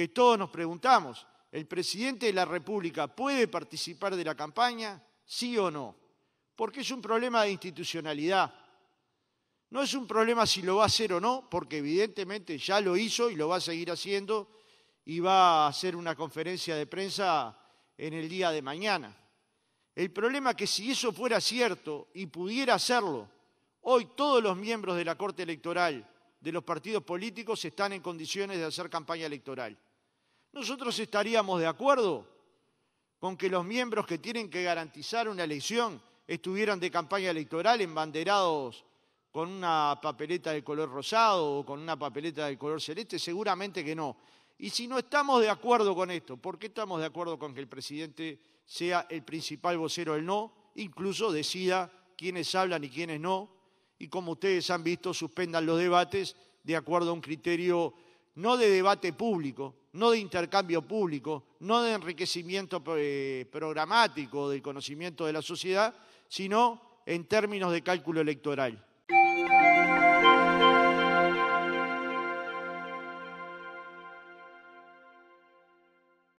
que todos nos preguntamos, ¿el presidente de la República puede participar de la campaña? ¿Sí o no? Porque es un problema de institucionalidad. No es un problema si lo va a hacer o no, porque evidentemente ya lo hizo y lo va a seguir haciendo y va a hacer una conferencia de prensa en el día de mañana. El problema es que si eso fuera cierto y pudiera hacerlo, hoy todos los miembros de la Corte Electoral de los partidos políticos están en condiciones de hacer campaña electoral nosotros estaríamos de acuerdo con que los miembros que tienen que garantizar una elección estuvieran de campaña electoral embanderados con una papeleta de color rosado o con una papeleta de color celeste, seguramente que no. Y si no estamos de acuerdo con esto, ¿por qué estamos de acuerdo con que el presidente sea el principal vocero del no? Incluso decida quiénes hablan y quiénes no. Y como ustedes han visto, suspendan los debates de acuerdo a un criterio no de debate público, no de intercambio público, no de enriquecimiento eh, programático del conocimiento de la sociedad, sino en términos de cálculo electoral.